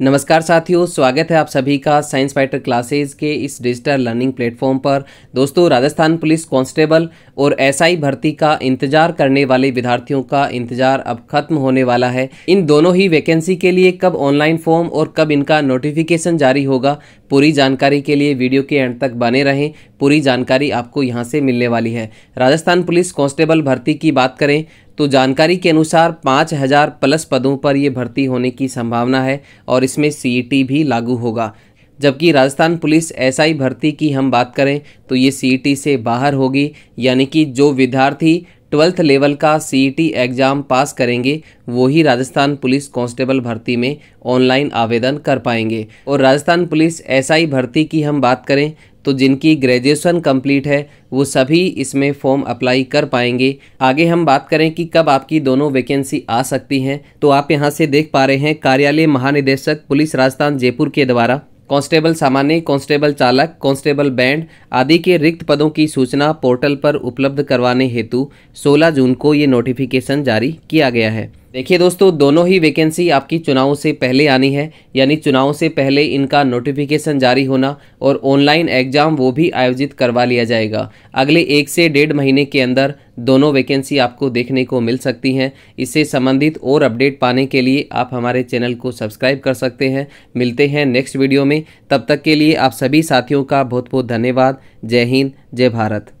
नमस्कार साथियों स्वागत है आप सभी का साइंस फाइटर क्लासेस के इस डिजिटल लर्निंग प्लेटफॉर्म पर दोस्तों राजस्थान पुलिस कांस्टेबल और एसआई भर्ती का इंतजार करने वाले विद्यार्थियों का इंतजार अब खत्म होने वाला है इन दोनों ही वैकेंसी के लिए कब ऑनलाइन फॉर्म और कब इनका नोटिफिकेशन जारी होगा पूरी जानकारी के लिए वीडियो के एंड तक बने रहें पूरी जानकारी आपको यहाँ से मिलने वाली है राजस्थान पुलिस कांस्टेबल भर्ती की बात करें तो जानकारी के अनुसार 5000 प्लस पदों पर ये भर्ती होने की संभावना है और इसमें सीईटी भी लागू होगा जबकि राजस्थान पुलिस एसआई भर्ती की हम बात करें तो ये सीईटी से बाहर होगी यानी कि जो विद्यार्थी ट्वेल्थ लेवल का सीईटी एग्ज़ाम पास करेंगे वो ही राजस्थान पुलिस कांस्टेबल भर्ती में ऑनलाइन आवेदन कर पाएंगे और राजस्थान पुलिस एसआई भर्ती की हम बात करें तो जिनकी ग्रेजुएसन कंप्लीट है वो सभी इसमें फॉर्म अप्लाई कर पाएंगे आगे हम बात करें कि कब आपकी दोनों वैकेंसी आ सकती हैं तो आप यहाँ से देख पा रहे हैं कार्यालय महानिदेशक पुलिस राजस्थान जयपुर के द्वारा कांस्टेबल सामान्य कांस्टेबल चालक कांस्टेबल बैंड आदि के रिक्त पदों की सूचना पोर्टल पर उपलब्ध करवाने हेतु 16 जून को ये नोटिफिकेशन जारी किया गया है देखिए दोस्तों दोनों ही वैकेंसी आपकी चुनाव से पहले आनी है यानी चुनाव से पहले इनका नोटिफिकेशन जारी होना और ऑनलाइन एग्जाम वो भी आयोजित करवा लिया जाएगा अगले एक से डेढ़ महीने के अंदर दोनों वैकेंसी आपको देखने को मिल सकती हैं इससे संबंधित और अपडेट पाने के लिए आप हमारे चैनल को सब्सक्राइब कर सकते हैं मिलते हैं नेक्स्ट वीडियो में तब तक के लिए आप सभी साथियों का बहुत बहुत धन्यवाद जय हिंद जय भारत